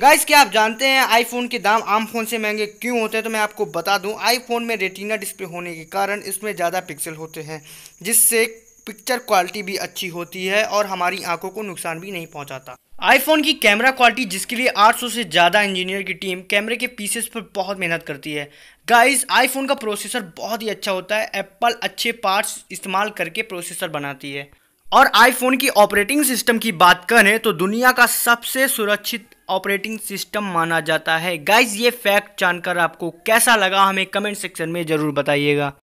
guys क्या आप जानते हैं आईफोन के दाम आम फ़ोन से महंगे क्यों होते हैं तो मैं आपको बता दूं आईफोन में रेटिना डिस्प्ले होने के कारण इसमें ज़्यादा पिक्सल होते हैं जिससे पिक्चर क्वालिटी भी अच्छी होती है और हमारी आंखों को नुकसान भी नहीं पहुंचाता आईफोन की कैमरा क्वालिटी जिसके लिए 800 से ज़्यादा इंजीनियर की टीम कैमरे के पीसेस पर बहुत मेहनत करती है गाइस आईफोन का प्रोसेसर बहुत ही अच्छा होता है एप्पल अच्छे पार्ट्स इस्तेमाल करके प्रोसेसर बनाती है और आईफोन की ऑपरेटिंग सिस्टम की बात करें तो दुनिया का सबसे सुरक्षित ऑपरेटिंग सिस्टम माना जाता है गाइज ये फैक्ट जानकर आपको कैसा लगा हमें कमेंट सेक्शन में ज़रूर बताइएगा